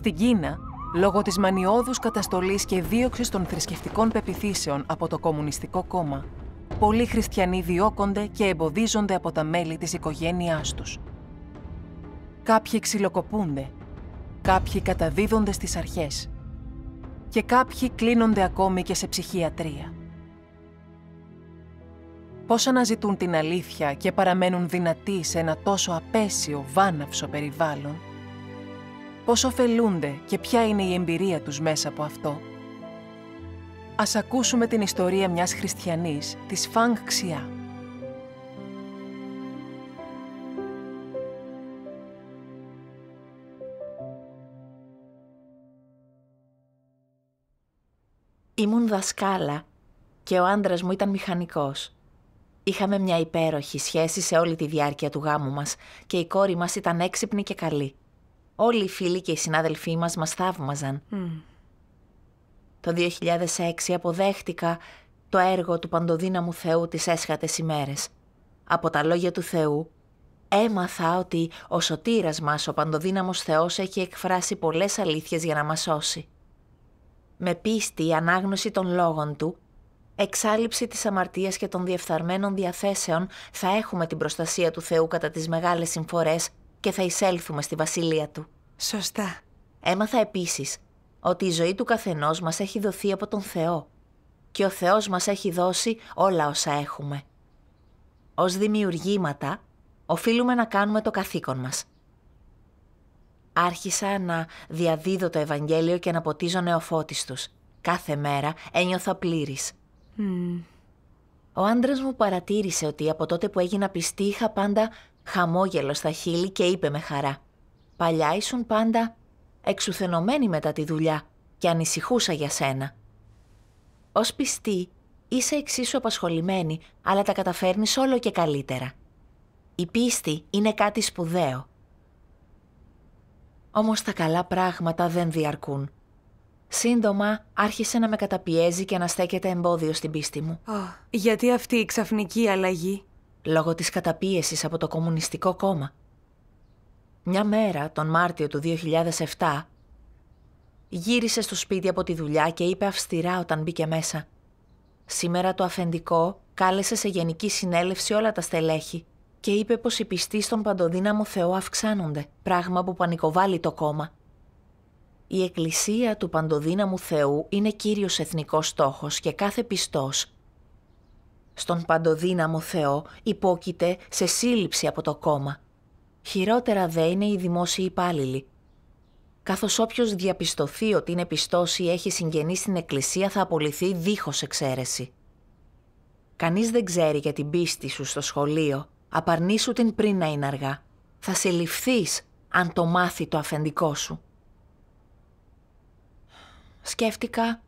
Στην Κίνα, λόγω της μανιώδους καταστολής και δίωξης των θρησκευτικών πεπιθήσεων από το Κομμουνιστικό Κόμμα, πολλοί χριστιανοί διώκονται και εμποδίζονται από τα μέλη της οικογένειάς τους. Κάποιοι ξυλοκοπούνται, κάποιοι καταδίδονται στις αρχές και κάποιοι κλείνονται ακόμη και σε ψυχιατρία. Πώς αναζητούν την αλήθεια και παραμένουν δυνατοί σε ένα τόσο απέσιο, βάναυσο περιβάλλον, πώς ωφελούνται και ποια είναι η εμπειρία τους μέσα από αυτό. Ας ακούσουμε την ιστορία μιας χριστιανής, της Φανγκ Ξιά. Ήμουν δασκάλα και ο άντρας μου ήταν μηχανικός. Είχαμε μια υπέροχη σχέση σε όλη τη διάρκεια του γάμου μας και η κόρη μας ήταν έξυπνη και καλή. Όλοι οι φίλοι και οι συνάδελφοί μας μας θαύμαζαν. Το 2006 αποδέχτηκα το έργο του παντοδύναμου Θεού τις έσχατες ημέρες. Από τα λόγια του Θεού έμαθα ότι ο σωτήρας μας, ο παντοδύναμος Θεός, έχει εκφράσει πολλές αλήθειες για να μας σώσει. Με πίστη η ανάγνωση των λόγων Του, εξάλληψη της αμαρτίας και των διεφθαρμένων διαθέσεων θα έχουμε την προστασία του Θεού κατά τις μεγάλες συμφορές και θα εισέλθουμε στη βασιλεία του. Σωστά. Έμαθα επίσης ότι η ζωή του καθενός μας έχει δοθεί από τον Θεό και ο Θεός μας έχει δώσει όλα όσα έχουμε. Ως δημιουργήματα οφείλουμε να κάνουμε το καθήκον μας. Άρχισα να διαδίδω το Ευαγγέλιο και να ποτίζω νεοφώτιστους. Κάθε μέρα ένιωθα πλήρης. Ο άντρας μου παρατήρησε ότι από τότε που έγινα πιστή είχα πάντα χαμόγελος στα χείλη και είπε με χαρά. Παλιά ήσουν πάντα εξουθενωμένη μετά τη δουλειά και ανησυχούσα για σένα. Ως πιστή είσαι εξίσου απασχολημένη, αλλά τα καταφέρνεις όλο και καλύτερα. Η πίστη είναι κάτι σπουδαίο. Όμως τα καλά πράγματα δεν διαρκούν. Σύντομα άρχισε να με καταπιέζει και να στέκεται εμπόδιο στην πίστη μου. Oh, γιατί αυτή η ξαφνική αλλαγή λόγω της καταπίεσης από το Κομμουνιστικό Κόμμα. Μια μέρα, τον Μάρτιο του 2007, γύρισε στο σπίτι από τη δουλειά και είπε αυστηρά όταν μπήκε μέσα. Σήμερα το αφεντικό κάλεσε σε γενική συνέλευση όλα τα στελέχη και είπε πως οι πιστοί στον παντοδύναμο Θεό αυξάνονται, πράγμα που πανικοβάλλει το κόμμα. Η Εκκλησία του Παντοδύναμου Θεού είναι κύριος εθνικός στόχος και κάθε πιστός στον παντοδύναμο Θεό υπόκειται σε σύλληψη από το κόμμα. Χειρότερα δε είναι οι δημόσιοι υπάλληλοι. Καθώς όποιος διαπιστωθεί ότι είναι πιστός ή έχει συγγενεί στην Εκκλησία θα απολυθεί δίχως εξαίρεση. Κανείς δεν ξέρει για την πίστη σου στο σχολείο, απαρνήσου την πριν να είναι αργά. Θα σε ληφθείς αν το μάθει το αφεντικό σου. Σκέφτηκα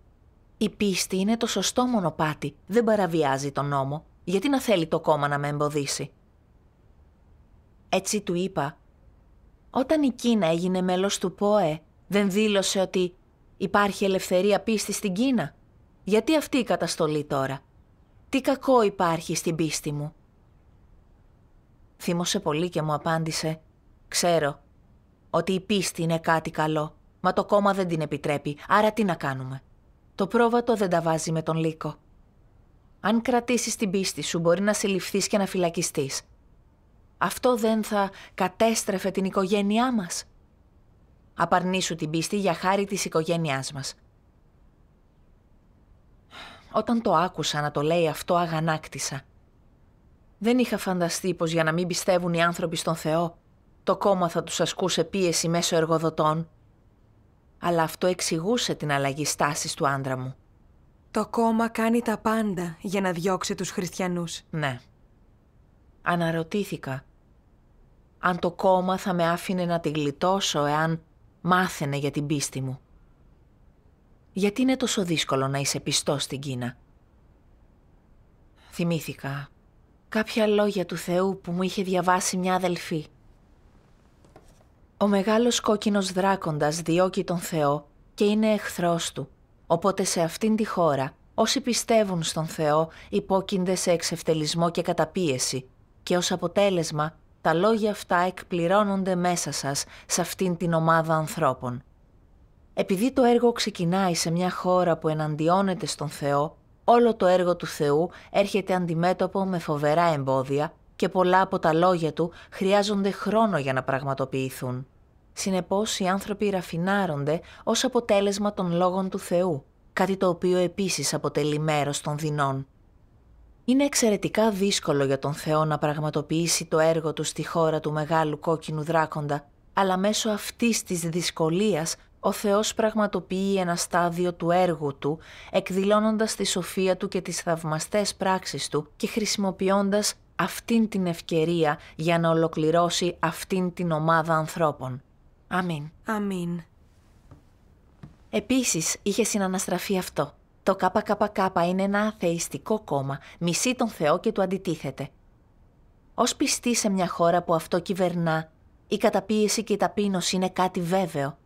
η πίστη είναι το σωστό μονοπάτι. Δεν παραβιάζει τον νόμο. Γιατί να θέλει το κόμμα να με εμποδίσει. Έτσι του είπα. Όταν η Κίνα έγινε μέλος του ΠΟΕ, δεν δήλωσε ότι υπάρχει ελευθερία πίστη στην Κίνα. Γιατί αυτή η καταστολή τώρα. Τι κακό υπάρχει στην πίστη μου. Θύμωσε πολύ και μου απάντησε «Ξέρω ότι η πίστη είναι κάτι καλό, μα το κόμμα δεν την επιτρέπει, άρα τι να κάνουμε». Το πρόβατο δεν τα βάζει με τον λύκο. Αν κρατήσεις την πίστη σου, μπορεί να συλληφθείς και να φυλακιστείς. Αυτό δεν θα κατέστρεφε την οικογένειά μας. Απαρνήσου την πίστη για χάρη της οικογένειάς μας. Όταν το άκουσα να το λέει αυτό, αγανάκτησα. Δεν είχα φανταστεί πως για να μην πιστεύουν οι άνθρωποι στον Θεό, το κόμμα θα τους ασκούσε πίεση μέσω εργοδοτών αλλά αυτό εξηγούσε την αλλαγή στάσης του άντρα μου. Το κόμμα κάνει τα πάντα για να διώξει τους χριστιανούς. Ναι. Αναρωτήθηκα αν το κόμμα θα με άφηνε να τη γλιτώσω εάν μάθαινε για την πίστη μου. Γιατί είναι τόσο δύσκολο να είσαι πιστός στην Κίνα. Θυμήθηκα κάποια λόγια του Θεού που μου είχε διαβάσει μια αδελφή. Ο μεγάλος κόκκινος δράκοντας διώκει τον Θεό και είναι εχθρός του. Οπότε σε αυτήν τη χώρα όσοι πιστεύουν στον Θεό υπόκεινται σε εξευτελισμό και καταπίεση και ως αποτέλεσμα τα λόγια αυτά εκπληρώνονται μέσα σας σε αυτήν την ομάδα ανθρώπων. Επειδή το έργο ξεκινάει σε μια χώρα που εναντιώνεται στον Θεό, όλο το έργο του Θεού έρχεται αντιμέτωπο με φοβερά εμπόδια και πολλά από τα λόγια του χρειάζονται χρόνο για να πραγματοποιηθούν. Συνεπώς, οι άνθρωποι ραφινάρονται ως αποτέλεσμα των λόγων του Θεού, κάτι το οποίο επίσης αποτελεί μέρος των δεινών. Είναι εξαιρετικά δύσκολο για τον Θεό να πραγματοποιήσει το έργο του στη χώρα του μεγάλου κόκκινου δράκοντα, αλλά μέσω αυτής της δυσκολίας ο Θεός πραγματοποιεί ένα στάδιο του έργου του, εκδηλώνοντας τη σοφία του και τις θαυμαστές πράξεις του και χρησιμοποιώντας αυτήν την ευκαιρία για να ολοκληρώσει αυτήν την ομάδα ανθρώπων. Αμήν. Αμήν. Επίσης, είχε συναναστραφεί αυτό. Το ΚΚΚ είναι ένα αθεϊστικό κόμμα, μισεί τον Θεό και του αντιτίθεται. Ως πιστή σε μια χώρα που αυτό κυβερνά, η καταπίεση και η ταπείνωση είναι κάτι βέβαιο.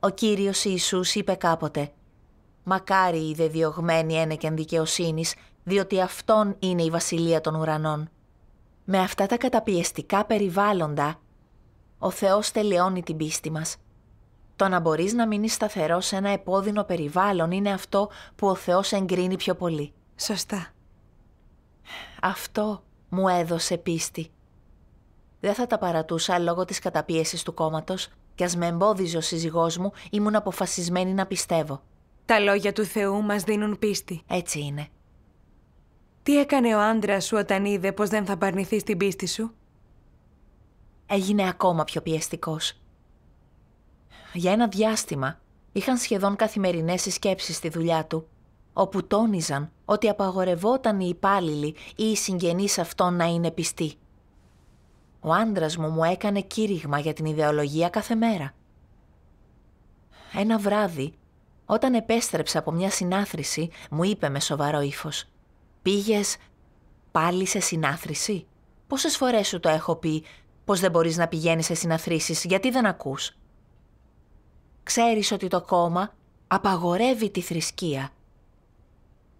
Ο Κύριος Ιησούς είπε κάποτε «Μακάρι οι δεδιωγμένοι ένεκεν δικαιοσύνης, διότι αυτόν είναι η βασιλεία των ουρανών. Με αυτά τα καταπιεστικά περιβάλλοντα, ο Θεός τελειώνει την πίστη μας. Το να μπορείς να μείνεις σταθερός σε ένα επώδυνο περιβάλλον είναι αυτό που ο Θεός εγκρίνει πιο πολύ. Σωστά. Αυτό μου έδωσε πίστη. Δεν θα τα παρατούσα λόγω της καταπίεσης του κόμματος και ας με εμπόδιζε ο σύζυγός μου ήμουν αποφασισμένη να πιστεύω. Τα λόγια του Θεού μας δίνουν πίστη. Έτσι είναι. Τι έκανε ο άντρας σου όταν είδε πως δεν θα παρνηθείς στην πίστη σου? Έγινε ακόμα πιο πιεστικός. Για ένα διάστημα είχαν σχεδόν καθημερινές συσκέψεις στη δουλειά του, όπου τόνιζαν ότι απαγορευόταν οι υπάλληλοι ή οι συγγενείς αυτών να είναι πιστοί. Ο άντρας μου μου έκανε κήρυγμα για την ιδεολογία κάθε μέρα. Ένα βράδυ, όταν επέστρεψα από μια συνάθρηση, μου είπε με σοβαρό ύφος Πήγες πάλι σε συνάθρηση. Πόσες φορές σου το έχω πει πως δεν μπορείς να πηγαίνεις σε συναθρήσεις, γιατί δεν ακούς. Ξέρεις ότι το κόμμα απαγορεύει τη θρησκεία.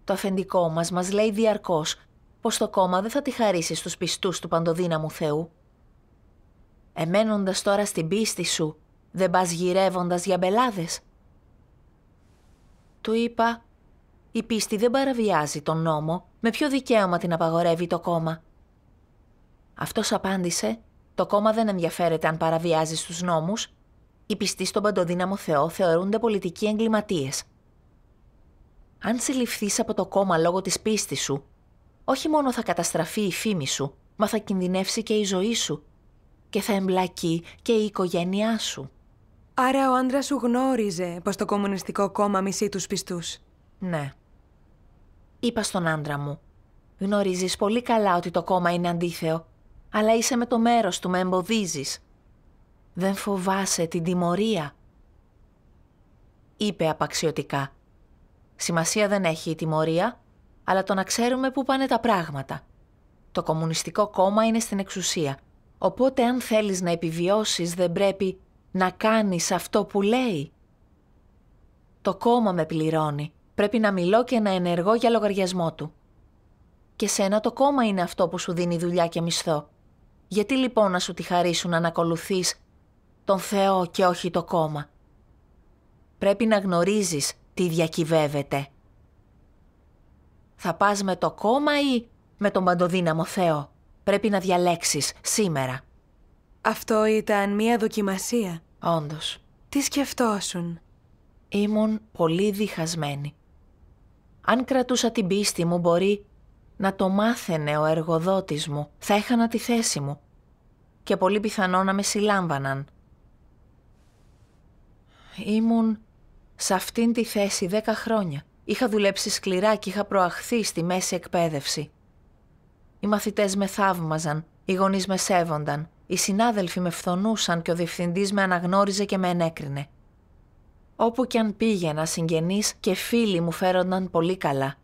Το αφεντικό μας μας λέει διαρκώς πως το κόμμα δεν θα τη χαρίσει στους πιστούς του παντοδύναμου Θεού. Εμένοντας τώρα στην πίστη σου, δεν πας γυρεύοντας για μπελάδες. Του είπα η πίστη δεν παραβιάζει τον νόμο, με ποιο δικαίωμα την απαγορεύει το κόμμα. Αυτός απάντησε «Το κόμμα δεν ενδιαφέρεται αν παραβιάζει στους νόμους. Οι πιστοί στον παντοδύναμο Θεό θεωρούνται πολιτικοί εγκληματίες». Αν συλληφθείς από το κομμα δεν ενδιαφερεται αν παραβιαζει τους νομους οι πιστοι στον παντοδυναμο λόγω της πίστης σου, όχι μόνο θα καταστραφεί η φήμη σου, μα θα κινδυνεύσει και η ζωή σου και θα εμπλακεί και η οικογένειά σου. Άρα ο άντρας σου γνώριζε πως το Κομμουνιστικό Κόμμα μισεί τους πιστούς. Ναι. Είπα στον άντρα μου. Γνωρίζεις πολύ καλά ότι το κόμμα είναι αντίθεο, αλλά είσαι με το μέρος του, με εμποδίζεις. Δεν φοβάσαι την τιμωρία. Είπε απαξιωτικά. Σημασία δεν έχει η τιμωρία, αλλά το να ξέρουμε πού πάνε τα πράγματα. Το Κομμουνιστικό Κόμμα είναι στην εξουσία, οπότε αν θέλεις να επιβιώσεις δεν πρέπει να κάνεις αυτό που λέει. Το κόμμα με πληρώνει Πρέπει να μιλώ και να ενεργώ για λογαριασμό του. Και σένα το κόμμα είναι αυτό που σου δίνει δουλειά και μισθό. Γιατί λοιπόν να σου τη χαρίσουν να ακολουθείς τον Θεό και όχι το κόμμα. Πρέπει να γνωρίζεις τι διακυβεύεται. Θα πας με το κόμμα ή με τον παντοδύναμο Θεό. Πρέπει να διαλέξεις σήμερα. Αυτό ήταν μία δοκιμασία. Όντως. Τι σκεφτόσουν. Ήμουν πολύ διχασμένη. Αν κρατούσα την πίστη μου μπορεί να το μάθαινε ο εργοδότης μου. Θα έχανα τη θέση μου. Και πολύ πιθανό να με συλλάμβαναν. Ήμουν σε αυτήν τη θέση δέκα χρόνια. Είχα δουλέψει σκληρά και είχα προαχθεί στη μέση εκπαίδευση. Οι μαθητές με θαύμαζαν, οι γονείς με σέβονταν, οι συνάδελφοι με φθονούσαν και ο διευθυντής με αναγνώριζε και με ενέκρινε. Όπου κι αν πήγαινα, συγγενείς και φίλοι μου φέρονταν πολύ καλά.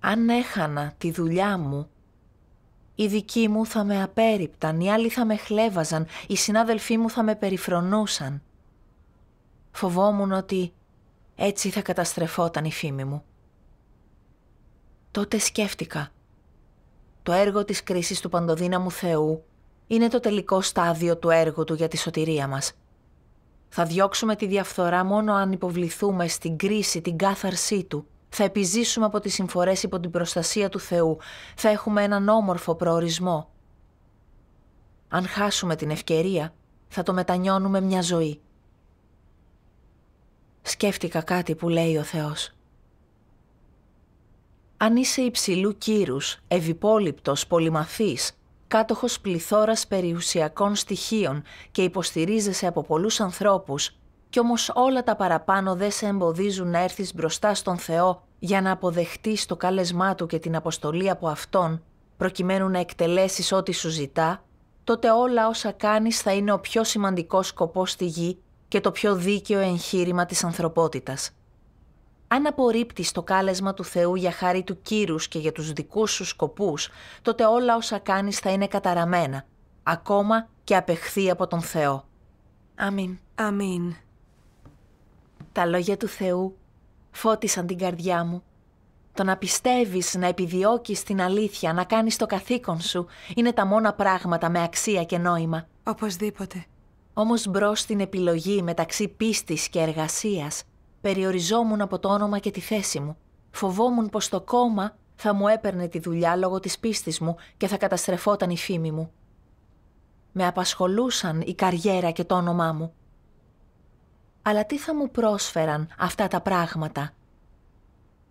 Αν έχανα τη δουλειά μου, οι δικοί μου θα με απέριπταν, οι άλλοι θα με χλέβαζαν, οι συνάδελφοί μου θα με περιφρονούσαν. Φοβόμουν ότι έτσι θα καταστρεφόταν η φήμη μου. Τότε σκέφτηκα. Το έργο της κρίσης του παντοδύναμου Θεού είναι το τελικό στάδιο του έργου του για τη σωτηρία μας. Θα διώξουμε τη διαφθορά μόνο αν υποβληθούμε στην κρίση, την κάθαρσή του. Θα επιζήσουμε από τις συμφορές υπό την προστασία του Θεού. Θα έχουμε έναν όμορφο προορισμό. Αν χάσουμε την ευκαιρία, θα το μετανιώνουμε μια ζωή. Σκέφτηκα κάτι που λέει ο Θεός. Αν είσαι υψηλού κύρους, ευυπόλυπτος, πολυμαθής, κάτοχος πληθώρας περιουσιακών στοιχείων και υποστηρίζεσαι από πολλούς ανθρώπους, κι όμως όλα τα παραπάνω δεν σε εμποδίζουν να έρθεις μπροστά στον Θεό για να αποδεχτείς το κάλεσμά Του και την αποστολή από Αυτόν, προκειμένου να εκτελέσεις ό,τι σου ζητά, τότε όλα όσα κάνεις θα είναι ο πιο σημαντικός σκοπός στη γη και το πιο δίκαιο εγχείρημα της ανθρωπότητας. Αν απορρίπτεις το κάλεσμα του Θεού για χάρη του Κύρους και για τους δικούς σου σκοπούς, τότε όλα όσα κάνεις θα είναι καταραμένα, ακόμα και απεχθεί από τον Θεό. Αμήν. Αμήν. Τα λόγια του Θεού φώτισαν την καρδιά μου. Το να πιστεύεις, να επιδιώκεις την αλήθεια, να κάνεις το καθήκον σου, είναι τα μόνα πράγματα με αξία και νόημα. Οπωσδήποτε. Όμως μπρος στην επιλογή μεταξύ πίστης και εργασίας, Περιοριζόμουν από το όνομα και τη θέση μου. Φοβόμουν πως το κόμμα θα μου έπαιρνε τη δουλειά λόγω της πίστης μου και θα καταστρεφόταν η φήμη μου. Με απασχολούσαν η καριέρα και το όνομά μου. Αλλά τι θα μου πρόσφεραν αυτά τα πράγματα.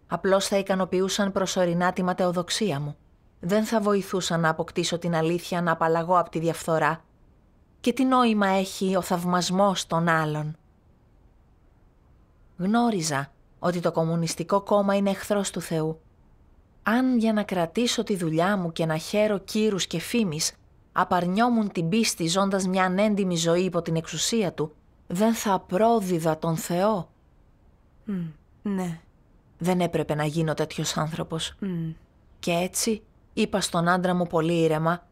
Απλώς θα ικανοποιούσαν προσωρινά τη ματαιοδοξία μου. Δεν θα βοηθούσαν να αποκτήσω την αλήθεια να απαλλαγώ από τη διαφθορά. Και τι νόημα έχει ο θαυμασμός των άλλων. Γνώριζα ότι το Κομμουνιστικό Κόμμα είναι εχθρός του Θεού. Αν για να κρατήσω τη δουλειά μου και να χαίρω κύρους και φήμης, απαρνιόμουν την πίστη ζώντας μια ανέντιμη ζωή υπό την εξουσία του, δεν θα πρόδιδα τον Θεό. ναι. Δεν έπρεπε να γίνω τέτοιος άνθρωπος. Και έτσι είπα στον άντρα μου πολύ ήρεμα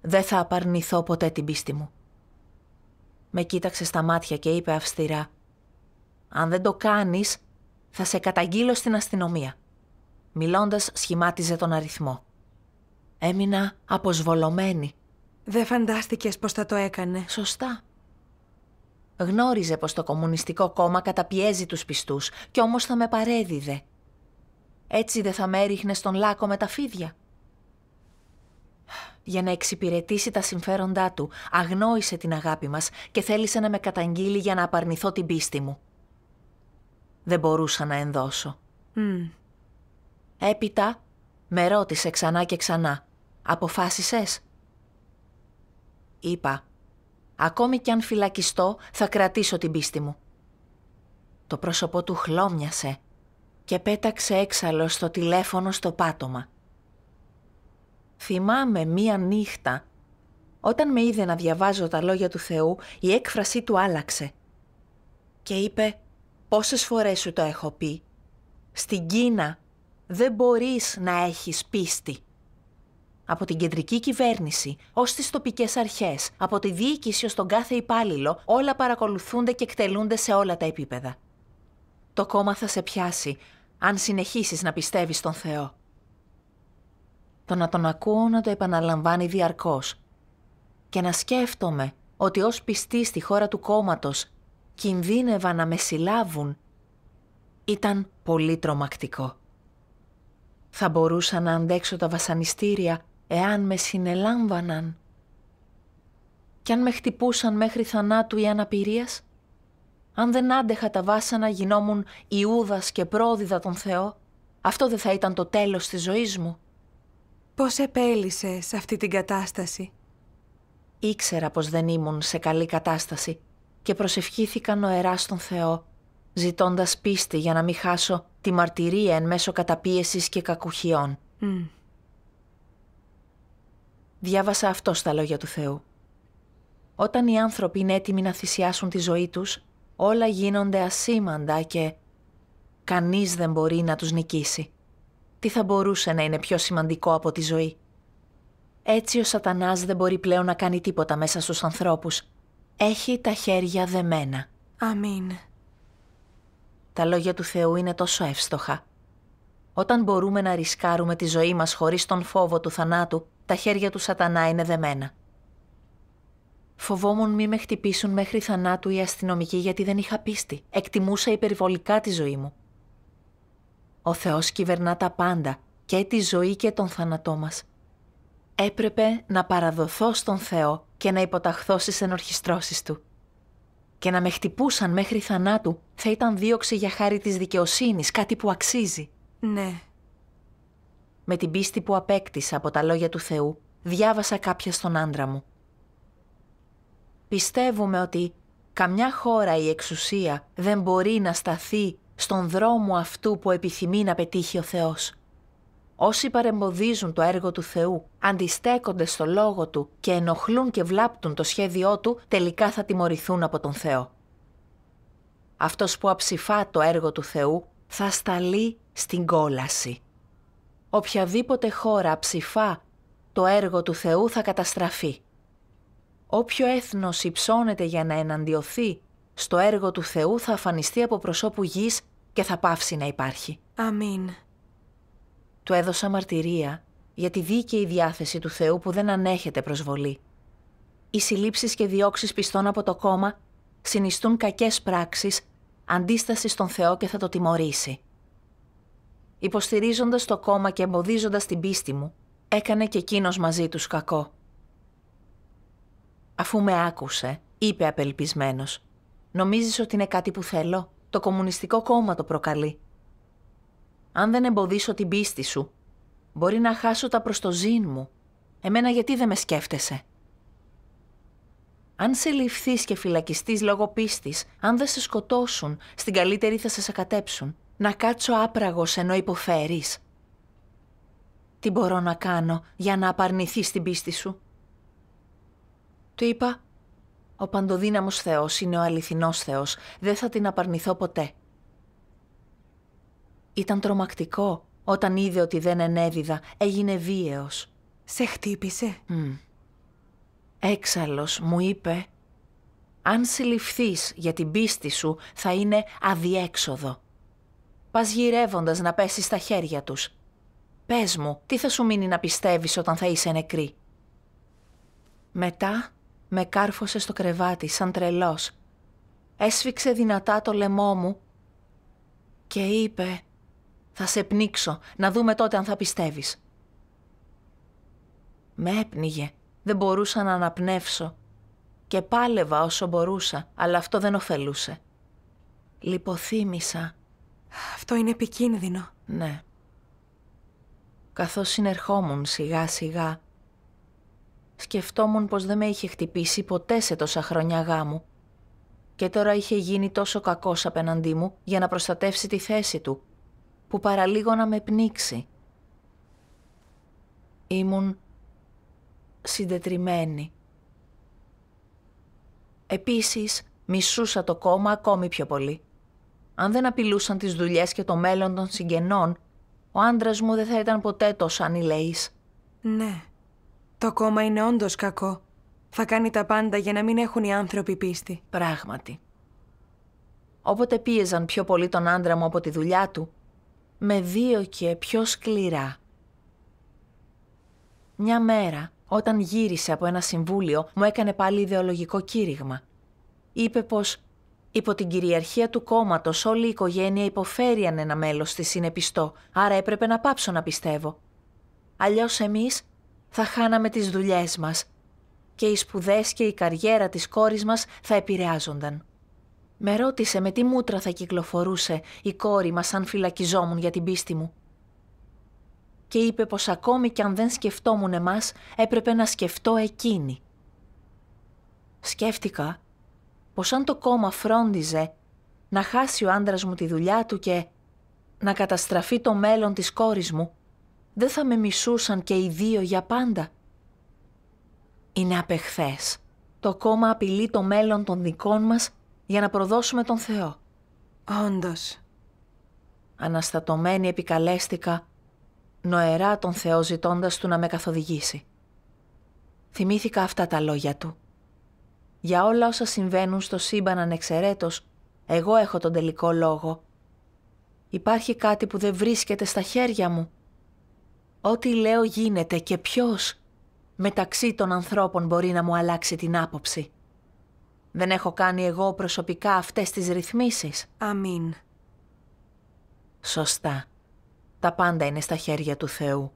«Δεν θα απαρνηθώ ποτέ την πίστη μου». Με κοίταξε στα μάτια και είπε αυστηρά αν δεν το κάνεις, θα σε καταγγείλω στην αστυνομία. Μιλώντας, σχημάτιζε τον αριθμό. Έμεινα αποσβολωμένη. Δεν φαντάστηκες πως θα το έκανε. Σωστά. Γνώριζε πως το Κομμουνιστικό Κόμμα καταπιέζει τους πιστούς και όμως θα με παρέδιδε. Έτσι δεν θα με έριχνε στον λάκο με τα φίδια. Για να εξυπηρετήσει τα συμφέροντά του, αγνόησε την αγάπη μας και θέλησε να με καταγγείλει για να απαρνηθώ την πίστη μου δεν μπορούσα να ενδώσω. Mm. Έπειτα, με ρώτησε ξανά και ξανά. «Αποφάσισες» Είπα «Ακόμη κι αν φυλακιστώ, θα κρατήσω την πίστη μου». Το πρόσωπό του χλώμιασε και πέταξε έξαλλο στο τηλέφωνο στο πάτωμα. Θυμάμαι μία νύχτα, όταν με είδε να διαβάζω τα λόγια του Θεού, η έκφρασή του άλλαξε και είπε Πόσες φορές σου το έχω πει. Στην Κίνα δεν μπορείς να έχεις πίστη. Από την κεντρική κυβέρνηση ως τις τοπικές αρχές, από τη διοίκηση ως τον κάθε υπάλληλο, όλα παρακολουθούνται και εκτελούνται σε όλα τα επίπεδα. Το κόμμα θα σε πιάσει, αν συνεχίσεις να πιστεύεις στον Θεό. Το να τον ακούω να το επαναλαμβάνει διαρκώς και να σκέφτομαι ότι ως πιστή στη χώρα του κόμματος Κινδύνευα να με συλλάβουν. Ήταν πολύ τρομακτικό. Θα μπορούσα να αντέξω τα βασανιστήρια εάν με συνελάμβαναν. Κι αν με χτυπούσαν μέχρι θανάτου ή αναπηρίας, αν δεν άντεχα τα βάσανα γινόμουν Ιούδας και πρόδιδα τον Θεό, αυτό δεν θα ήταν το τέλος της ζωής μου. Πώς επέλυσες αυτή την κατάσταση. Ήξερα πως δεν ήμουν σε καλή κατάσταση και προσευχήθηκαν νοερά στον Θεό, ζητώντας πίστη για να μην χάσω τη μαρτυρία εν μέσω καταπίεσης και κακουχιών. Διάβασα αυτός στα λόγια του Θεού. Όταν οι άνθρωποι είναι έτοιμοι να θυσιάσουν τη ζωή τους, όλα γίνονται ασήμαντα και κανείς δεν μπορεί να τους νικήσει. Τι θα μπορούσε να είναι πιο σημαντικό από τη ζωή. Έτσι ο σατανάς δεν μπορεί πλέον να κάνει τίποτα μέσα στους ανθρώπους έχει τα χέρια δεμένα. Αμήν. Τα λόγια του Θεού είναι τόσο εύστοχα. Όταν μπορούμε να ρισκάρουμε τη ζωή μας χωρίς τον φόβο του θανάτου, τα χέρια του σατανά είναι δεμένα. Φοβόμουν μη με χτυπήσουν μέχρι θανάτου οι αστυνομικοί γιατί δεν είχα πίστη. Εκτιμούσα υπερβολικά τη ζωή μου. Ο Θεός κυβερνά τα πάντα, και τη ζωή και τον θάνατό μας. Έπρεπε να παραδοθώ στον Θεό και να υποταχθώ στις ενορχιστρώσεις του. Και να με χτυπούσαν μέχρι θανάτου θα ήταν δίωξη για χάρη της δικαιοσύνης κάτι που αξίζει. Ναι. Με την πίστη που απέκτησα από τα λόγια του Θεού, διάβασα κάποια στον άντρα μου. Πιστεύουμε ότι καμιά χώρα η εξουσία δεν μπορεί να σταθεί στον δρόμο αυτού που επιθυμεί να πετύχει ο Θεός. Όσοι παρεμποδίζουν το έργο του Θεού, αντιστέκονται στο λόγο του και ενοχλούν και βλάπτουν το σχέδιό του, τελικά θα τιμωρηθούν από τον Θεό. Αυτός που αψηφά το έργο του Θεού θα σταλεί στην κόλαση. Οποιαδήποτε χώρα αψηφά το έργο του Θεού θα καταστραφεί. Όποιο έθνος υψώνεται για να εναντιωθεί στο έργο του Θεού θα αφανιστεί από προσώπου γης και θα πάυσει να υπάρχει. Αμήν. Του έδωσα μαρτυρία για τη δίκαιη διάθεση του Θεού που δεν ανέχεται προσβολή. Οι συλλήψεις και διώξεις πιστών από το κόμμα συνιστούν κακές πράξεις, αντίστασης στον Θεό και θα το τιμωρήσει. Υποστηρίζοντας το κόμμα και εμποδίζοντας την πίστη μου, έκανε και εκείνος μαζί τους κακό. Αφού με άκουσε, είπε απελπισμένος, «Νομίζεις ότι είναι κάτι που θέλω, το Κομμουνιστικό Κόμμα το προκαλεί. Αν δεν εμποδίσω την πίστη σου, μπορεί να χάσω τα προστοζήν μου. Εμένα γιατί δεν με σκέφτεσαι. Αν σε ληφθείς και φυλακιστείς λόγω πίστης, αν δεν σε σκοτώσουν, στην καλύτερη θα σε σακατέψουν. Να κάτσω άπραγος ενώ υποφέρεις. Τι μπορώ να κάνω για να απαρνηθείς την πίστη σου. Του είπα, ο παντοδύναμος Θεός είναι ο αληθινός Θεός, δεν θα την απαρνηθώ ποτέ. Ήταν τρομακτικό. Όταν είδε ότι δεν ενέδιδα, έγινε βίαιος. Σε χτύπησε. Mm. Έξαλλος μου είπε «Αν συλληφθείς για την πίστη σου θα είναι αδιέξοδο. Πας γυρεύοντας να πέσεις στα χέρια τους. Πες μου, τι θα σου μείνει να πιστεύεις όταν θα είσαι νεκρή». Μετά με κάρφωσε στο κρεβάτι σαν τρελός. Έσφιξε δυνατά το λαιμό μου και είπε θα σε πνίξω, να δούμε τότε αν θα πιστεύεις. Με έπνιγε, δεν μπορούσα να αναπνεύσω. Και πάλευα όσο μπορούσα, αλλά αυτό δεν ωφελούσε. Λιποθύμησα. Αυτό είναι επικίνδυνο. Ναι. Καθώς συνερχόμουν σιγά σιγά, σκεφτόμουν πως δεν με είχε χτυπήσει ποτέ σε τόσα χρόνια γάμου. Και τώρα είχε γίνει τόσο κακός απέναντί μου για να προστατεύσει τη θέση του που παραλίγο να με πνίξει. Ήμουν συντετριμένη. Επίσης, μισούσα το κόμμα ακόμη πιο πολύ. Αν δεν απειλούσαν τις δουλειές και το μέλλον των συγγενών, ο άντρας μου δεν θα ήταν ποτέ τόσο ανηλαίης. Ναι, το κόμμα είναι όντως κακό. Θα κάνει τα πάντα για να μην έχουν οι άνθρωποι πίστη. Πράγματι. Όποτε πίεζαν πιο πολύ τον άντρα μου από τη δουλειά του, με δύο και πιο σκληρά. Μια μέρα, όταν γύρισε από ένα συμβούλιο, μου έκανε πάλι ιδεολογικό κήρυγμα. Είπε πως υπό την κυριαρχία του κόμματος όλη η οικογένεια υποφέρει αν ένα μέλος της είναι πιστό, άρα έπρεπε να πάψω να πιστεύω. Αλλιώς εμείς θα χάναμε τις δουλειές μας και οι σπουδές και η καριέρα της κόρης μας θα επηρεάζονταν. Με ρώτησε με τι μούτρα θα κυκλοφορούσε η κόρη μας αν φυλακιζόμουν για την πίστη μου. Και είπε πως ακόμη κι αν δεν σκεφτόμουν εμάς έπρεπε να σκεφτώ εκείνη. Σκέφτηκα πως αν το κόμμα φρόντιζε να χάσει ο άντρας μου τη δουλειά του και να καταστραφεί το μέλλον της κόρης μου, δεν θα με μισούσαν και οι δύο για πάντα. Είναι απεχθές. Το κόμμα απειλεί το μέλλον των δικών μας για να προδώσουμε τον Θεό. Όντως. Αναστατωμένη επικαλέστηκα, νοερά τον Θεό ζητώντας του να με καθοδηγήσει. Θυμήθηκα αυτά τα λόγια του. Για όλα όσα συμβαίνουν στο σύμπαν ανεξαιρέτως, εγώ έχω τον τελικό λόγο. Υπάρχει κάτι που δεν βρίσκεται στα χέρια μου. Ό,τι λέω γίνεται και ποιος μεταξύ των ανθρώπων μπορεί να μου αλλάξει την άποψη. Δεν έχω κάνει εγώ προσωπικά αυτές τις ρυθμίσεις. Αμήν. Σωστά. Τα πάντα είναι στα χέρια του Θεού.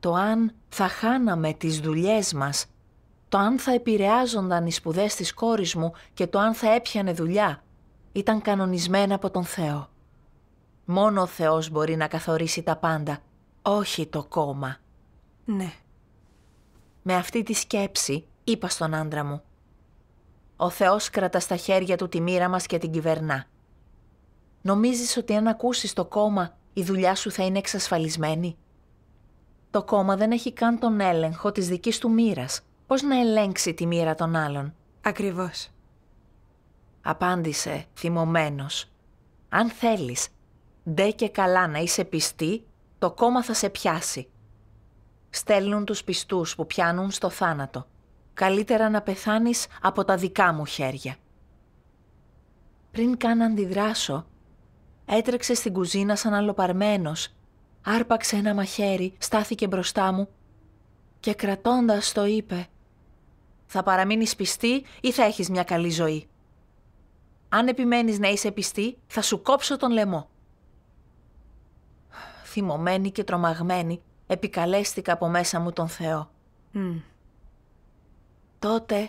Το αν θα χάναμε τις δουλειές μας, το αν θα επηρεάζονταν οι σπουδές της κόρης μου και το αν θα έπιανε δουλειά, ήταν κανονισμένα από τον Θεό. Μόνο ο Θεός μπορεί να καθορίσει τα πάντα, όχι το κόμμα. Ναι. Με αυτή τη σκέψη είπα στον άντρα μου ο Θεός κρατά στα χέρια του τη μοίρα μας και την κυβερνά. Νομίζεις ότι αν ακούσεις το κόμμα, η δουλειά σου θα είναι εξασφαλισμένη. Το κόμμα δεν έχει καν τον έλεγχο της δικής του μοίρας. Πώς να ελέγξει τη μοίρα των άλλων. Ακριβώς. Απάντησε θυμωμένος. Αν θέλεις, ντε και καλά να είσαι πιστή, το κόμμα θα σε πιάσει. Στέλνουν τους πιστούς που πιάνουν στο θάνατο. Καλύτερα να πεθάνεις από τα δικά μου χέρια. Πριν καν αντιδράσω, έτρεξε στην κουζίνα σαν αλοπαρμένος, άρπαξε ένα μαχαίρι, στάθηκε μπροστά μου και κρατώντας το είπε «Θα παραμείνεις πιστή ή θα έχεις μια καλή ζωή. Αν επιμένεις να είσαι πιστή, θα σου κόψω τον λαιμό». Θυμωμένη και τρομαγμένη, επικαλέστηκα από μέσα μου τον Θεό. Τότε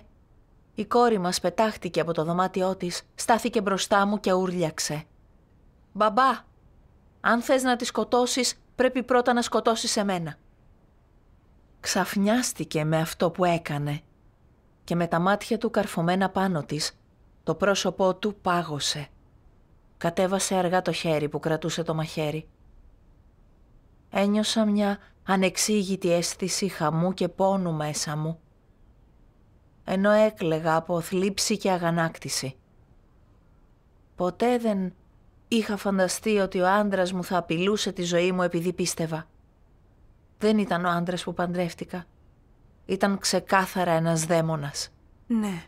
η κόρη μας πετάχτηκε από το δωμάτιό της, στάθηκε μπροστά μου και ούρλιαξε. «Μπαμπά, αν θες να τη σκοτώσεις, πρέπει πρώτα να σκοτώσεις εμένα». Ξαφνιάστηκε με αυτό που έκανε και με τα μάτια του καρφωμένα πάνω της, το πρόσωπό του πάγωσε. Κατέβασε αργά το χέρι που κρατούσε το μαχαίρι. Ένιωσα μια ανεξήγητη αίσθηση χαμού και πόνου μέσα μου ενώ έκλεγα από θλίψη και αγανάκτηση. Ποτέ δεν είχα φανταστεί ότι ο άντρας μου θα απειλούσε τη ζωή μου επειδή πίστευα. Δεν ήταν ο άντρας που παντρεύτηκα. Ήταν ξεκάθαρα ένας δαίμονας. Ναι.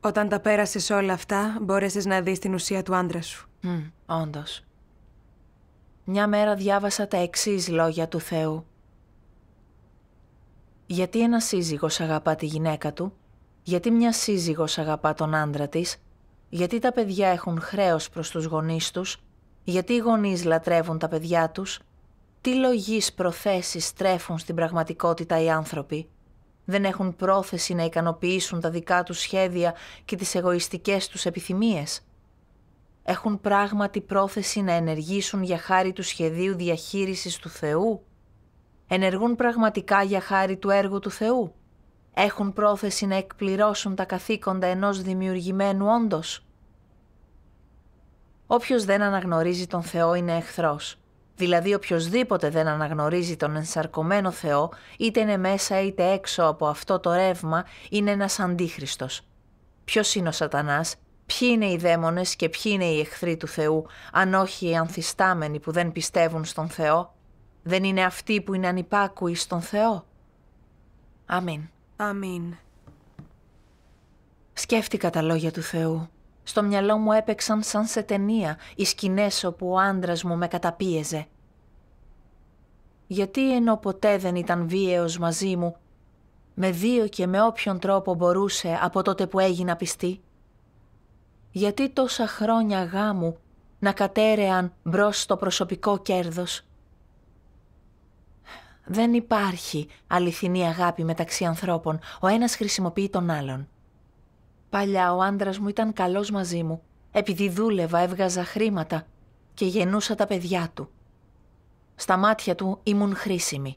Όταν τα πέρασες όλα αυτά, μπόρεσες να δεις την ουσία του άντρα σου. Mm, όντως. Μια μέρα διάβασα τα εξής λόγια του Θεού. Γιατί ένα σύζυγος αγαπά τη γυναίκα του γιατί μια σύζυγος αγαπά τον άντρα της, γιατί τα παιδιά έχουν χρέος προς τους γονείς τους, γιατί οι γονείς λατρεύουν τα παιδιά τους, τι λογής προθέσεις τρέφουν στην πραγματικότητα οι άνθρωποι. Δεν έχουν πρόθεση να ικανοποιήσουν τα δικά τους σχέδια και τις εγωιστικές τους επιθυμίες. Έχουν πράγματι πρόθεση να ενεργήσουν για χάρη του σχεδίου διαχείρισης του Θεού. Ενεργούν πραγματικά για χάρη του έργου του Θεού έχουν πρόθεση να εκπληρώσουν τα καθήκοντα ενός δημιουργημένου όντως. Όποιος δεν αναγνωρίζει τον Θεό είναι εχθρός. Δηλαδή οποιοδήποτε δεν αναγνωρίζει τον ενσαρκωμένο Θεό, είτε είναι μέσα είτε έξω από αυτό το ρεύμα, είναι ένας αντίχριστος. Ποιος είναι ο σατανάς, ποιοι είναι οι δαίμονες και ποιοι είναι οι εχθροί του Θεού, αν όχι οι ανθιστάμενοι που δεν πιστεύουν στον Θεό. Δεν είναι αυτοί που είναι ανυπάκουοι στον Θεό. Αμήν. Αμήν. Σκέφτηκα τα λόγια του Θεού. Στο μυαλό μου έπαιξαν σαν σε ταινία οι σκηνές όπου ο άντρας μου με καταπίεζε. Γιατί ενώ ποτέ δεν ήταν βίαιος μαζί μου, με δύο και με όποιον τρόπο μπορούσε από τότε που έγινα πιστή. Γιατί τόσα χρόνια γάμου να κατέρεαν μπρος στο προσωπικό κέρδος. Δεν υπάρχει αληθινή αγάπη μεταξύ ανθρώπων. Ο ένας χρησιμοποιεί τον άλλον. Παλιά ο άντρας μου ήταν καλός μαζί μου, επειδή δούλευα, έβγαζα χρήματα και γεννούσα τα παιδιά του. Στα μάτια του ήμουν χρήσιμη.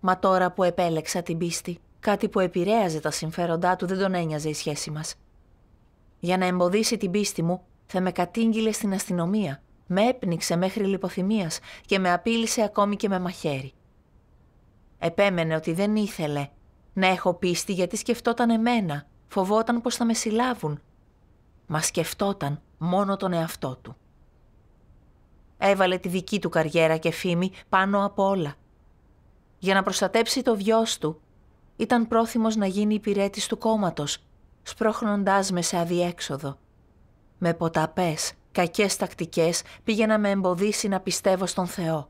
Μα τώρα που επέλεξα την πίστη, κάτι που επηρέαζε τα συμφέροντά του δεν τον ένοιαζε η σχέση μας. Για να εμποδίσει την πίστη μου, θα με κατήγγειλε στην αστυνομία με έπνιξε μέχρι λιποθυμίας και με απείλησε ακόμη και με μαχαίρι. Επέμενε ότι δεν ήθελε να έχω πίστη γιατί σκεφτόταν εμένα, φοβόταν πως θα με συλλάβουν. Μα σκεφτόταν μόνο τον εαυτό του. Έβαλε τη δική του καριέρα και φήμη πάνω από όλα. Για να προστατέψει το βιός του, ήταν πρόθυμος να γίνει υπηρέτης του κόμματος, σπρώχνοντάς με σε αδιέξοδο, με ποταπές, κακές τακτικές πήγε να με εμποδίσει να πιστεύω στον Θεό.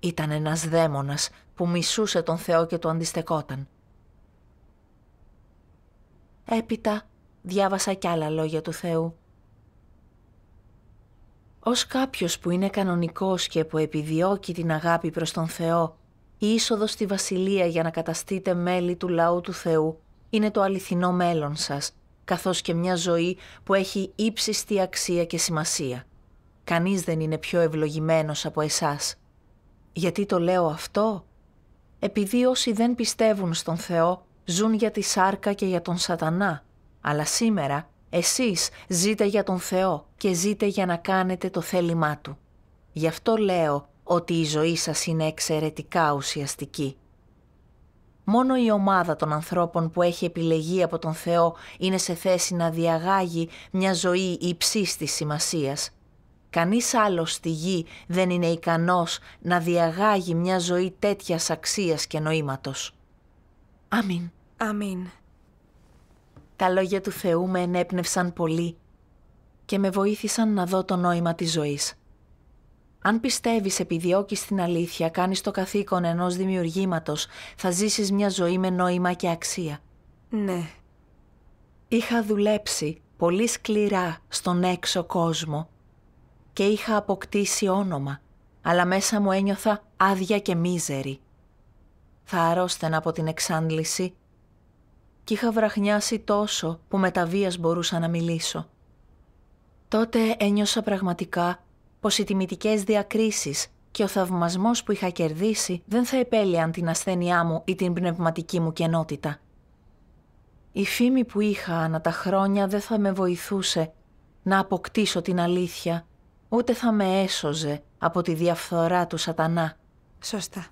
Ήταν ένας δαίμονας που μισούσε τον Θεό και του αντιστεκόταν. Έπειτα διάβασα κι άλλα λόγια του Θεού. Ως κάποιος που είναι κανονικός και που επιδιώκει την αγάπη προς τον Θεό, η είσοδος στη Βασιλεία για να καταστείτε μέλη του λαού του Θεού είναι το αληθινό μέλλον σας – καθώς και μια ζωή που έχει ύψιστη αξία και σημασία. Κανείς δεν είναι πιο ευλογημένος από εσάς. Γιατί το λέω αυτό? Επειδή όσοι δεν πιστεύουν στον Θεό ζουν για τη σάρκα και για τον σατανά, αλλά σήμερα εσείς ζείτε για τον Θεό και ζείτε για να κάνετε το θέλημά Του. Γι' αυτό λέω ότι η ζωή σας είναι εξαιρετικά ουσιαστική. Μόνο η ομάδα των ανθρώπων που έχει επιλεγεί από τον Θεό είναι σε θέση να διαγάγει μια ζωή υψής της σημασίας. Κανείς άλλος στη γη δεν είναι ικανός να διαγάγει μια ζωή τέτοιας αξίας και νοήματος. Αμήν. Αμήν. Τα λόγια του Θεού με ενέπνευσαν πολύ και με βοήθησαν να δω το νόημα της ζωής. Αν πιστεύεις, επιδιώκεις την αλήθεια, κάνεις το καθήκον ενός δημιουργήματος, θα ζήσεις μια ζωή με νόημα και αξία. Ναι. Είχα δουλέψει πολύ σκληρά στον έξω κόσμο και είχα αποκτήσει όνομα, αλλά μέσα μου ένιωθα άδεια και μίζερη. Θα αρρώστενα από την εξάντληση και είχα βραχνιάσει τόσο που με τα βίας μπορούσα να μιλήσω. Τότε ένιωσα πραγματικά πως οι τιμητικές διακρίσεις και ο θαυμασμός που είχα κερδίσει δεν θα επέλυαν την ασθένειά μου ή την πνευματική μου κενότητα. Η φήμη που είχα ανά τα χρόνια δεν θα με βοηθούσε να αποκτήσω την αλήθεια, ούτε θα με έσωζε από τη διαφθορά του σατανά. Σωστά.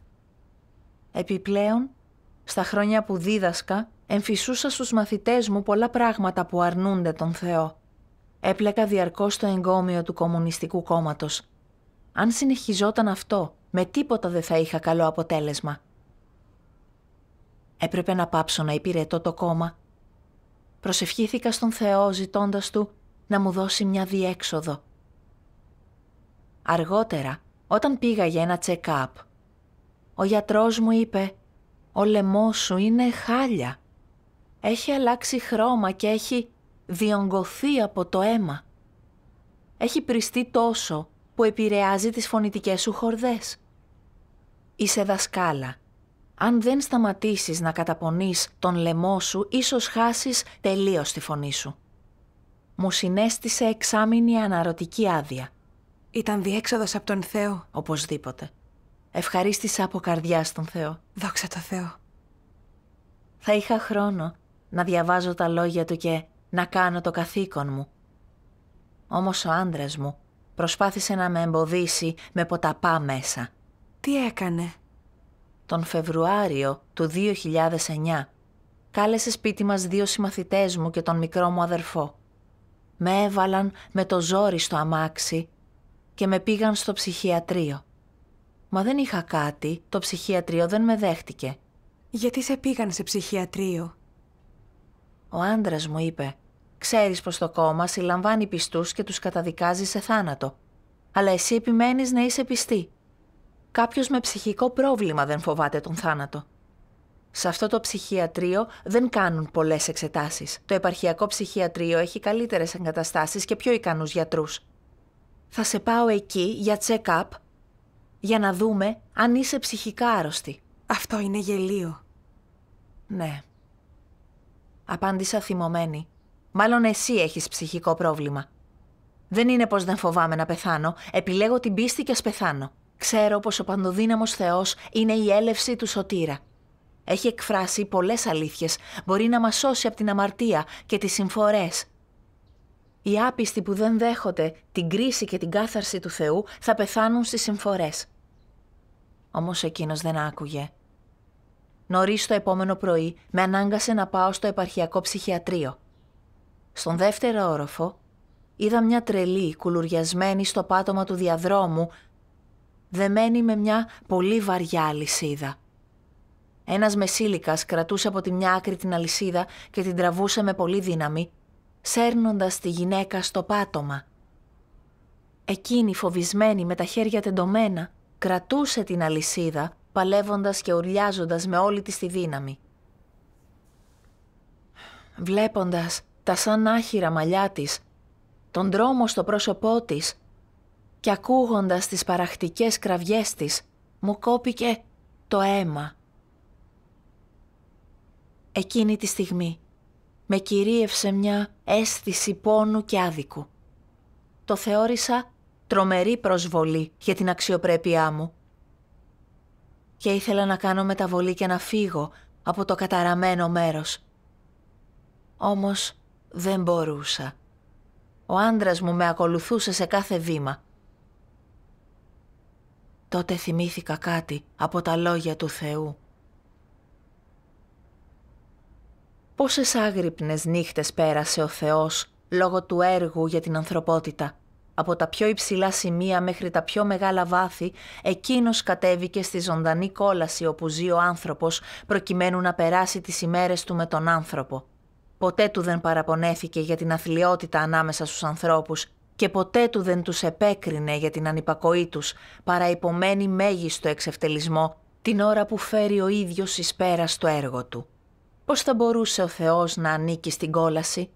Επιπλέον, στα χρόνια που δίδασκα, εμφυσούσα στους μαθητές μου πολλά πράγματα που αρνούνται τον Θεό. Έπλεκα διαρκώς το εγκόμιο του Κομμουνιστικού κόμματος. Αν συνεχιζόταν αυτό, με τίποτα δεν θα είχα καλό αποτέλεσμα. Έπρεπε να πάψω να υπηρετώ το κόμμα. Προσευχήθηκα στον Θεό ζητώντας του να μου δώσει μια διέξοδο. Αργότερα, όταν πήγα για ένα check-up, ο γιατρός μου είπε «Ο λαιμό σου είναι χάλια. Έχει αλλάξει χρώμα και έχει διονγκωθεί από το αίμα. Έχει πριστεί τόσο που επηρεάζει τις φωνητικές σου χορδές. Είσαι δασκάλα. Αν δεν σταματήσεις να καταπονείς τον λαιμό σου, ίσως χάσεις τελείως τη φωνή σου. Μου συνέστησε εξάμηνη αναρωτική άδεια. Ήταν διέξοδος από τον Θεό. Οπωσδήποτε. Ευχαρίστησα από καρδιά στον Θεό. Δόξα τω Θεώ. Θα είχα χρόνο να διαβάζω τα λόγια του και να κάνω το καθήκον μου. Όμως ο άντρας μου προσπάθησε να με εμποδίσει με ποταπά μέσα. Τι έκανε? Τον Φεβρουάριο του 2009 κάλεσε σπίτι μας δύο συμμαθητές μου και τον μικρό μου αδερφό. Με έβαλαν με το ζόρι στο αμάξι και με πήγαν στο ψυχιατρίο. Μα δεν είχα κάτι, το ψυχιατρίο δεν με δέχτηκε. Γιατί σε πήγαν σε ψυχιατρίο? Ο άντρας μου είπε Ξέρεις πως το κόμμα συλλαμβάνει πιστούς και τους καταδικάζει σε θάνατο. Αλλά εσύ επιμένεις να είσαι πιστή. Κάποιος με ψυχικό πρόβλημα δεν φοβάται τον θάνατο. Σε αυτό το ψυχιατρίο δεν κάνουν πολλές εξετάσεις. Το επαρχιακό ψυχιατρίο έχει καλύτερες εγκαταστάσεις και πιο ικανούς γιατρούς. Θα σε πάω εκεί για check-up για να δούμε αν είσαι ψυχικά άρρωστη. Αυτό είναι γελίο. Ναι. Απάντησα θυμωμένη. Μάλλον εσύ έχεις ψυχικό πρόβλημα. Δεν είναι πως δεν φοβάμαι να πεθάνω, επιλέγω την πίστη και ας πεθάνω. Ξέρω πως ο παντοδύναμος Θεός είναι η έλευση του σωτήρα. Έχει εκφράσει πολλές αλήθειες, μπορεί να μας σώσει από την αμαρτία και τις συμφορές. Οι άπιστοι που δεν δέχονται την κρίση και την κάθαρση του Θεού θα πεθάνουν στις συμφορές. Όμως εκείνος δεν άκουγε. Νωρίς το επόμενο πρωί με ανάγκασε να πάω στο επαρχιακό ψυχιατρίο. Στον δεύτερο όροφο είδα μια τρελή κουλουριασμένη στο πάτωμα του διαδρόμου, δεμένη με μια πολύ βαριά αλυσίδα. Ένας μεσήλικας κρατούσε από τη μια άκρη την αλυσίδα και την τραβούσε με πολύ δύναμη, σέρνοντας τη γυναίκα στο πάτωμα. Εκείνη φοβισμένη με τα χέρια τεντωμένα κρατούσε την αλυσίδα παλεύοντας και ουρλιάζοντας με όλη της τη δύναμη. Βλέποντας τα σαν άχυρα μαλλιά της, τον δρόμο στο πρόσωπό της και ακούγοντας τις παραχτικές κραυγές της, μου κόπηκε το αίμα. Εκείνη τη στιγμή με κυρίευσε μια αίσθηση πόνου και άδικου. Το θεώρησα τρομερή προσβολή για την αξιοπρέπειά μου και ήθελα να κάνω μεταβολή και να φύγω από το καταραμένο μέρος. Όμως δεν μπορούσα. Ο άντρας μου με ακολουθούσε σε κάθε βήμα. Τότε θυμήθηκα κάτι από τα λόγια του Θεού. Πόσες άγρυπνες νύχτες πέρασε ο Θεός λόγω του έργου για την ανθρωπότητα. Από τα πιο υψηλά σημεία μέχρι τα πιο μεγάλα βάθη, εκείνος κατέβηκε στη ζωντανή κόλαση όπου ζει ο άνθρωπος προκειμένου να περάσει τις ημέρες του με τον άνθρωπο ποτέ του δεν παραπονέθηκε για την αθλειότητα ανάμεσα στους ανθρώπους και ποτέ του δεν τους επέκρινε για την ανυπακοή τους, παρά υπομένει μέγιστο εξευτελισμό την ώρα που φέρει ο ίδιος εις πέρα στο έργο του. Πώς θα μπορούσε ο Θεός να ανήκει στην κόλαση,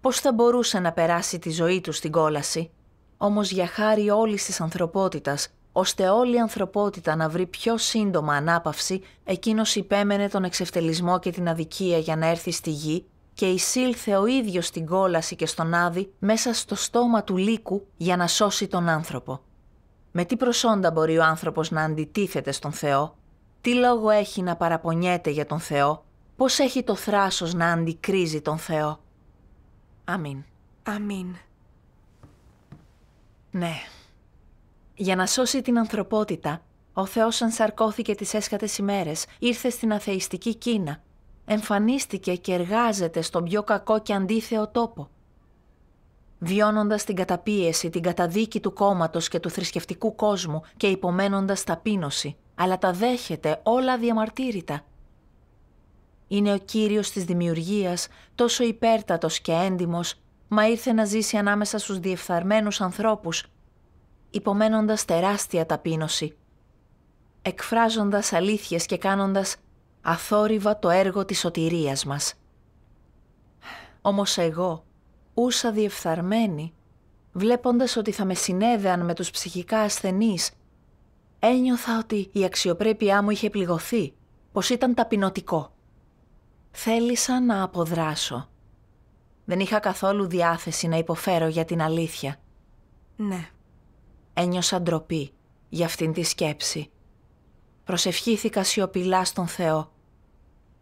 πώς θα μπορούσε να περάσει τη ζωή του στην κόλαση, όμως για χάρη όλης της ανθρωπότητας, ώστε όλη η ανθρωπότητα να βρει πιο σύντομα ανάπαυση, εκείνος υπέμενε τον εξευτελισμό και την αδικία για να έρθει στη γη και εισήλθε ο ίδιος στην κόλαση και στον άδη μέσα στο στόμα του λύκου για να σώσει τον άνθρωπο. Με τι προσόντα μπορεί ο άνθρωπος να αντιτίθεται στον Θεό, τι λόγο έχει να παραπονιέται για τον Θεό, πώς έχει το θράσος να αντικρίζει τον Θεό. Αμήν. Αμήν. Ναι. Για να σώσει την ανθρωπότητα, ο Θεός ανσαρκώθηκε τις έσχατες ημέρες, ήρθε στην αθεϊστική Κίνα εμφανίστηκε και εργάζεται στον πιο κακό και αντίθεο τόπο. Βιώνοντας την καταπίεση, την καταδίκη του κόμματος και του θρησκευτικού κόσμου και υπομένοντας ταπείνωση, αλλά τα δέχεται όλα διαμαρτύρητα. Είναι ο κύριος της δημιουργίας, τόσο υπέρτατος και έντιμος, μα ήρθε να ζήσει ανάμεσα στους διεφθαρμένους ανθρώπους, υπομένοντας τεράστια ταπείνωση, εκφράζοντας αλήθειες και κάνοντας αθόρυβα το έργο της σωτηρίας μας. Όμως εγώ, ούσα διεφθαρμένη, βλέποντας ότι θα με συνέδεαν με τους ψυχικά ασθενείς, ένιωθα ότι η αξιοπρέπειά μου είχε πληγωθεί, πως ήταν ταπεινωτικό. Θέλησα να αποδράσω. Δεν είχα καθόλου διάθεση να υποφέρω για την αλήθεια. Ναι. Ένιωσα ντροπή για αυτήν τη σκέψη προσευχήθηκα σιωπηλά στον Θεό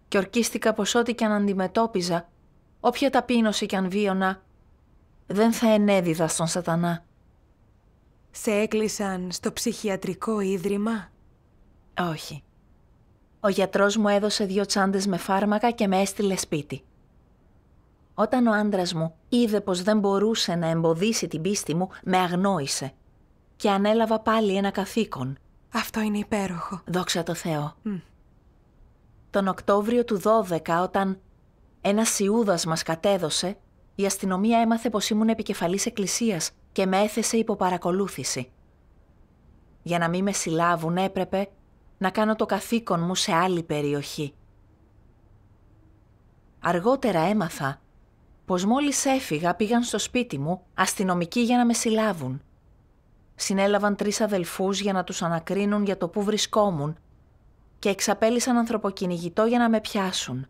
και ορκίστηκα πως ό,τι και αν αντιμετώπιζα, όποια ταπείνωση και αν βίωνα, δεν θα ενέδιδα στον σατανά. Σε έκλεισαν στο ψυχιατρικό ίδρυμα? Όχι. Ο γιατρός μου έδωσε δύο τσάντες με φάρμακα και με έστειλε σπίτι. Όταν ο άντρας μου είδε πως δεν μπορούσε να εμποδίσει την πίστη μου, με αγνόησε και ανέλαβα πάλι ένα καθήκον – αυτό είναι υπέροχο. Δόξα τω Θεώ. Τον Οκτώβριο του 12, όταν ένας Ιούδας μας κατέδωσε, η αστυνομία έμαθε πως ήμουν επικεφαλής εκκλησίας και με έθεσε υπό παρακολούθηση. Για να μην με συλλάβουν έπρεπε να κάνω το καθήκον μου σε άλλη περιοχή. Αργότερα έμαθα πως μόλις έφυγα πήγαν στο σπίτι μου αστυνομικοί για να με συλλάβουν συνέλαβαν τρεις αδελφούς για να τους ανακρίνουν για το που βρισκόμουν και εξαπέλυσαν ανθρωποκυνηγητό για να με πιάσουν.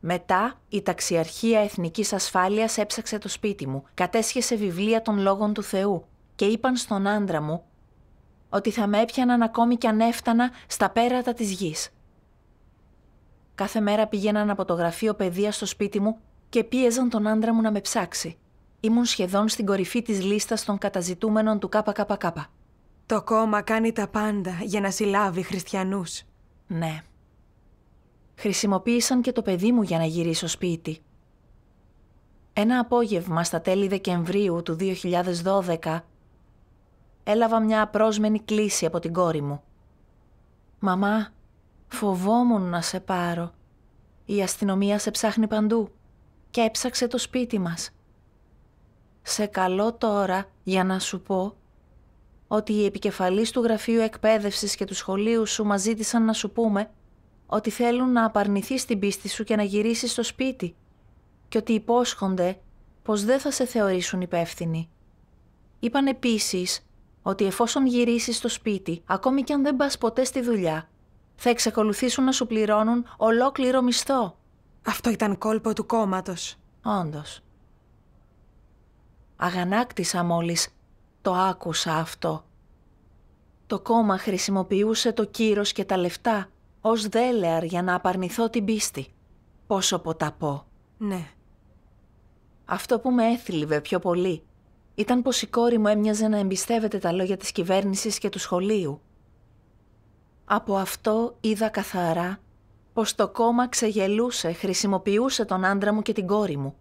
Μετά, η Ταξιαρχία Εθνικής Ασφάλειας έψαξε το σπίτι μου, κατέσχεσε βιβλία των Λόγων του Θεού και είπαν στον άντρα μου ότι θα με έπιαναν ακόμη κι αν έφτανα στα πέρατα της γης. Κάθε μέρα πηγαίναν από το γραφείο παιδείας στο σπίτι μου και πίεζαν τον άντρα μου να με ψάξει ήμουν σχεδόν στην κορυφή της λίστας των καταζητούμενων του ΚΚΚ. Το κόμμα κάνει τα πάντα για να συλλάβει χριστιανούς. Ναι. Χρησιμοποίησαν και το παιδί μου για να γυρίσω σπίτι. Ένα απόγευμα στα τέλη Δεκεμβρίου του 2012 έλαβα μια απρόσμενη κλίση από την κόρη μου. «Μαμά, φοβόμουν να σε πάρω. Η αστυνομία σε ψάχνει παντού και έψαξε το σπίτι μας σε καλό τώρα για να σου πω ότι οι επικεφαλής του Γραφείου Εκπαίδευσης και του σχολείου σου μας ζήτησαν να σου πούμε ότι θέλουν να απαρνηθείς την πίστη σου και να γυρίσεις στο σπίτι και ότι υπόσχονται πως δεν θα σε θεωρήσουν υπεύθυνη. Είπαν επίσης ότι εφόσον γυρίσεις στο σπίτι, ακόμη κι αν δεν πας ποτέ στη δουλειά, θα εξακολουθήσουν να σου πληρώνουν ολόκληρο μισθό. Αυτό ήταν κόλπο του κόμματος. Όντως. Αγανάκτησα μόλις. Το άκουσα αυτό. Το κόμμα χρησιμοποιούσε το κύρος και τα λεφτά ως δέλεαρ για να απαρνηθώ την πίστη. Πόσο ποταπώ. Ναι. Αυτό που με έθλιβε πιο πολύ ήταν πως η κόρη μου έμοιαζε να εμπιστεύεται τα λόγια της κυβέρνησης και του σχολείου. Από αυτό είδα καθαρά πως το κόμμα ξεγελούσε, χρησιμοποιούσε τον άντρα μου και την κόρη μου.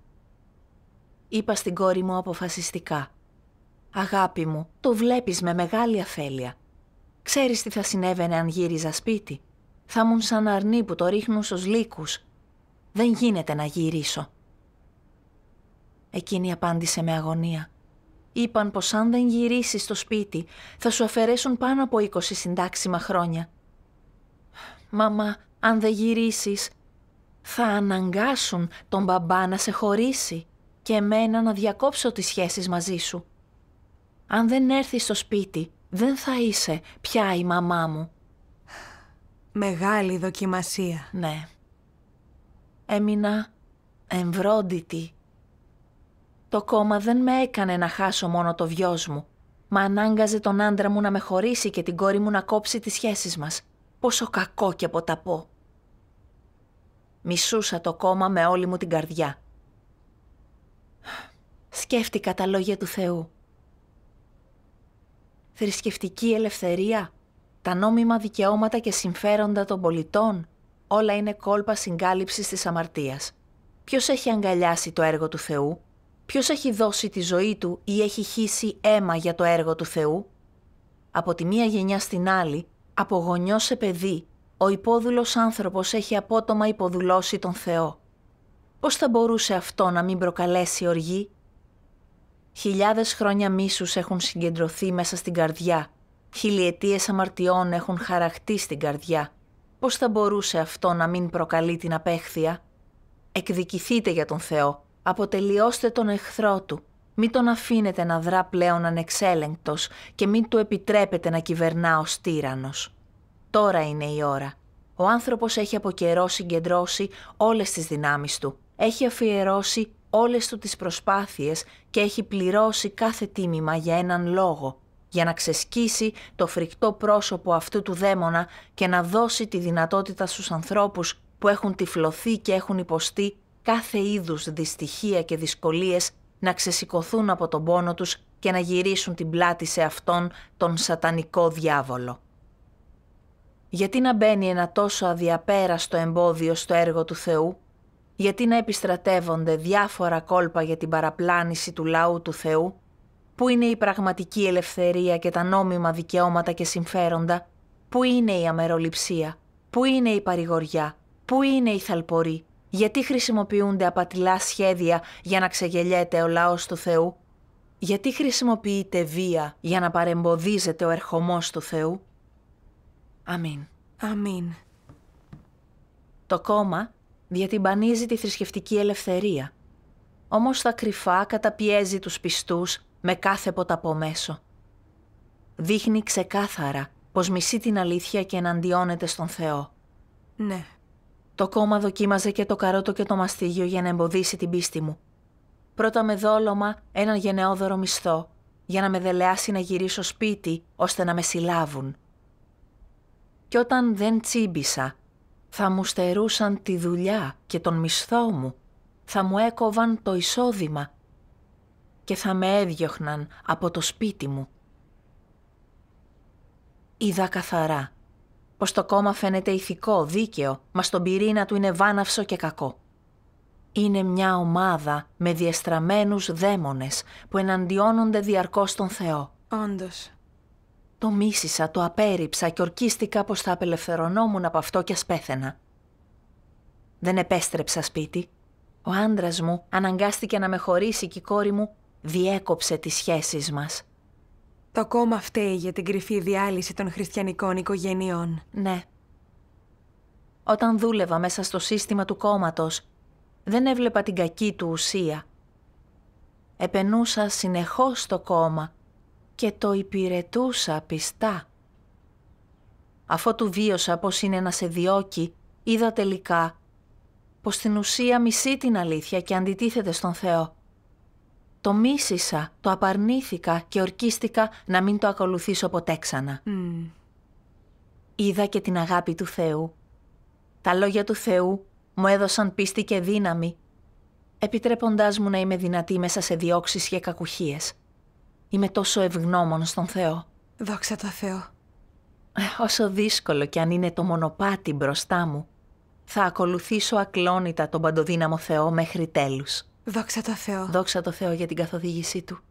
Είπα στην κόρη μου αποφασιστικά. «Αγάπη μου, το βλέπεις με μεγάλη αφέλεια. Ξέρεις τι θα συνέβαινε αν γύριζα σπίτι. Θα μου σαν αρνί που το ρίχνουν στους λύκους. Δεν γίνεται να γυρίσω». Εκείνη απάντησε με αγωνία. Είπαν πως αν δεν γυρίσεις στο σπίτι θα σου αφαιρέσουν πάνω από 20 συντάξιμα χρόνια. «Μαμά, αν δεν γυρίσεις, θα αναγκάσουν τον μπαμπά να σε χωρίσει» και εμένα να διακόψω τις σχέσεις μαζί σου. Αν δεν έρθεις στο σπίτι, δεν θα είσαι πια η μαμά μου. Μεγάλη δοκιμασία. Ναι. Έμεινα εμβρόντιτη. Το κόμμα δεν με έκανε να χάσω μόνο το βιός μου. Μα ανάγκαζε τον άντρα μου να με χωρίσει και την κόρη μου να κόψει τις σχέσεις μας. Πόσο κακό και ποταπό. Μισούσα το κόμμα με όλη μου την καρδιά σκέφτηκα τα λόγια του Θεού. Θρησκευτική ελευθερία, τα νόμιμα δικαιώματα και συμφέροντα των πολιτών, όλα είναι κόλπα συγκάλυψης της αμαρτίας. Ποιος έχει αγκαλιάσει το έργο του Θεού, ποιος έχει δώσει τη ζωή του ή έχει χύσει αίμα για το έργο του Θεού. Από τη μία γενιά στην άλλη, από γονιό σε παιδί, ο υπόδουλος άνθρωπος έχει απότομα υποδουλώσει τον Θεό. Πώς θα μπορούσε αυτό να μην προκαλέσει οργή Χιλιάδες χρόνια μίσους έχουν συγκεντρωθεί μέσα στην καρδιά. Χιλιετίες αμαρτιών έχουν χαραχτεί στην καρδιά. Πώς θα μπορούσε αυτό να μην προκαλεί την απέχθεια. Εκδικηθείτε για τον Θεό. Αποτελειώστε τον εχθρό του. Μην τον αφήνετε να δρά πλέον ανεξέλεγκτος και μην του επιτρέπετε να κυβερνά ως τύρανος. Τώρα είναι η ώρα. Ο άνθρωπος έχει από καιρό συγκεντρώσει όλες τις δυνάμεις του. Έχει αφιερώσει όλες του τις προσπάθειες και έχει πληρώσει κάθε τίμημα για έναν λόγο, για να ξεσκίσει το φρικτό πρόσωπο αυτού του δαίμονα και να δώσει τη δυνατότητα στους ανθρώπους που έχουν τυφλωθεί και έχουν υποστεί κάθε είδους δυστυχία και δυσκολίες να ξεσηκωθούν από τον πόνο τους και να γυρίσουν την πλάτη σε αυτόν τον σατανικό διάβολο. Γιατί να μπαίνει ένα τόσο αδιαπέραστο εμπόδιο στο έργο του Θεού, γιατί να επιστρατεύονται διάφορα κόλπα για την παραπλάνηση του λαού του Θεού, που είναι η πραγματική ελευθερία και τα νόμιμα δικαιώματα και συμφέροντα, που είναι η αμεροληψία, που είναι η παρηγοριά, που είναι η θαλπορή, γιατί χρησιμοποιούνται απατηλά σχέδια για να ξεγελιέται ο λαός του Θεού, γιατί χρησιμοποιείται βία για να παρεμποδίζεται ο ερχομός του Θεού. Αμήν. Αμήν. Το κόμμα διατυμπανίζει τη θρησκευτική ελευθερία. Όμως θα κρυφά καταπιέζει τους πιστούς με κάθε ποταπό μέσο. Δείχνει ξεκάθαρα πως μισεί την αλήθεια και εναντιώνεται στον Θεό. Ναι. Το κόμμα δοκίμαζε και το καρότο και το μαστίγιο για να εμποδίσει την πίστη μου. Πρώτα με δόλωμα έναν γενναιόδωρο μισθό, για να με δελεάσει να γυρίσω σπίτι, ώστε να με συλλάβουν. Κι όταν δεν τσίμπησα θα μου στερούσαν τη δουλειά και τον μισθό μου, θα μου έκοβαν το εισόδημα και θα με έδιωχναν από το σπίτι μου. Είδα καθαρά πως το κόμμα φαίνεται ηθικό, δίκαιο, μα στον πυρήνα του είναι βάναυσο και κακό. Είναι μια ομάδα με διεστραμμένους δαίμονες που εναντιώνονται διαρκώς τον Θεό. Όντως, το μίσησα, το απέρριψα και ορκίστηκα πως θα απελευθερωνόμουν από αυτό και ας Δεν επέστρεψα σπίτι. Ο άντρας μου αναγκάστηκε να με χωρίσει και η κόρη μου διέκοψε τις σχέσεις μας. Το κόμμα φταίει για την κρυφή διάλυση των χριστιανικών οικογενειών. Ναι. Όταν δούλευα μέσα στο σύστημα του κόμματος, δεν έβλεπα την κακή του ουσία. Επενούσα συνεχώς το κόμμα και το υπηρετούσα πιστά. Αφού του βίωσα πως είναι να σε διώκει, είδα τελικά πως στην ουσία μισεί την αλήθεια και αντιτίθεται στον Θεό. Το μίσησα, το απαρνήθηκα και ορκίστηκα να μην το ακολουθήσω ποτέ ξανά. Είδα και την αγάπη του Θεού. Τα λόγια του Θεού μου έδωσαν πίστη και δύναμη, επιτρέποντάς μου να είμαι δυνατή μέσα σε διώξεις και κακουχίες. Είμαι τόσο ευγνώμων στον Θεό. Δόξα τω Θεώ. Ε, όσο δύσκολο κι αν είναι το μονοπάτι μπροστά μου, θα ακολουθήσω ακλόνητα τον παντοδύναμο Θεό μέχρι τέλους. Δόξα τω Θεώ. Δόξα τω Θεώ για την καθοδήγησή Του.